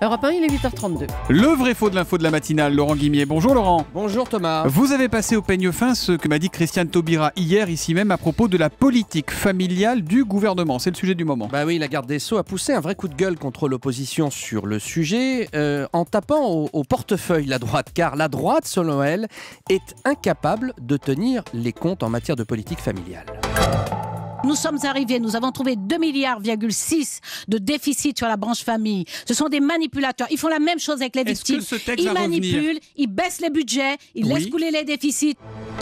Europe 1, il est 8h32. Le vrai faux de l'info de la matinale, Laurent Guimier. Bonjour Laurent. Bonjour Thomas. Vous avez passé au peigne fin ce que m'a dit Christiane Taubira hier, ici même, à propos de la politique familiale du gouvernement. C'est le sujet du moment. Bah oui, la garde des Sceaux a poussé un vrai coup de gueule contre l'opposition sur le sujet euh, en tapant au portefeuille la droite, car la droite, selon elle, est incapable de tenir les comptes en matière de politique familiale. Nous sommes arrivés, nous avons trouvé 2,6 milliards de déficit sur la branche famille. Ce sont des manipulateurs. Ils font la même chose avec les victimes. Ils manipulent, ils baissent les budgets, ils laissent couler les déficits.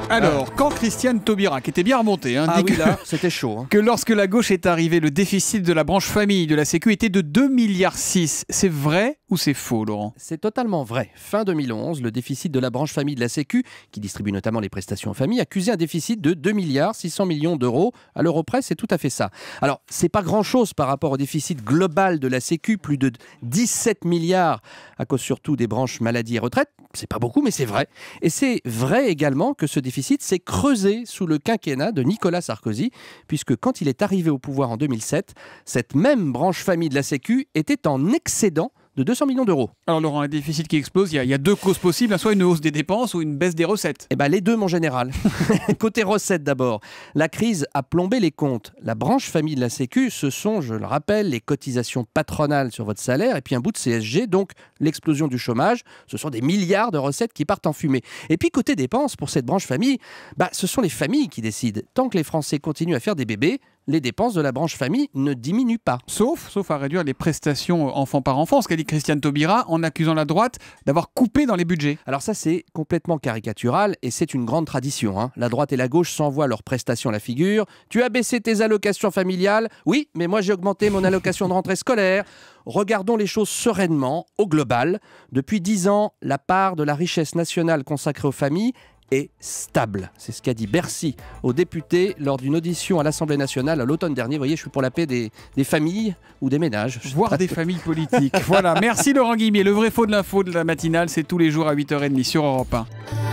Alors, ah. quand Christiane Taubira, qui était bien remontée, hein, ah dit que, c'était chaud. Hein. Que lorsque la gauche est arrivée, le déficit de la branche famille de la Sécu était de 2 milliards 6. C'est vrai ou c'est faux, Laurent C'est totalement vrai. Fin 2011, le déficit de la branche famille de la Sécu, qui distribue notamment les prestations aux familles, accusait un déficit de 2 milliards 600 millions d'euros. À l'euro c'est tout à fait ça. Alors, c'est pas grand-chose par rapport au déficit global de la Sécu, plus de 17 milliards à cause surtout des branches maladie et retraite. C'est pas beaucoup, mais c'est vrai. Et c'est vrai également que ce déficit s'est creusé sous le quinquennat de Nicolas Sarkozy, puisque quand il est arrivé au pouvoir en 2007, cette même branche famille de la Sécu était en excédent de 200 millions d'euros. Alors Laurent, un déficit qui explose, il y, a deux causes possibles, hein, soit une hausse des dépenses ou une baisse des recettes. Eh ben, les deux, mon général. Côté recettes d'abord, la crise a plombé les comptes. La branche famille de la Sécu, ce sont, je le rappelle, les cotisations patronales sur votre salaire et puis un bout de CSG, donc l'explosion du chômage. Ce sont des milliards de recettes qui partent en fumée. Et puis côté dépenses, pour cette branche famille, bah, ce sont les familles qui décident. Tant que les Français continuent à faire des bébés, les dépenses de la branche famille ne diminuent pas. Sauf, sauf à réduire les prestations euh, enfant par enfant, ce qu'a dit Christiane Taubira en accusant la droite d'avoir coupé dans les budgets. Alors ça, c'est complètement caricatural et c'est une grande tradition. Hein. La droite et la gauche s'envoient leurs prestations à la figure. Tu as baissé tes allocations familiales Oui, mais moi j'ai augmenté mon allocation de rentrée scolaire. Regardons les choses sereinement, au global. Depuis dix ans, la part de la richesse nationale consacrée aux familles est stable. C'est ce qu'a dit Bercy aux députés lors d'une audition à l'Assemblée nationale l'automne dernier. Vous voyez, je suis pour la paix des, familles ou des ménages. Voire des familles politiques. voilà, merci Laurent Guimier. Le vrai faux de l'info de la matinale, c'est tous les jours à 8h30 sur Europe 1.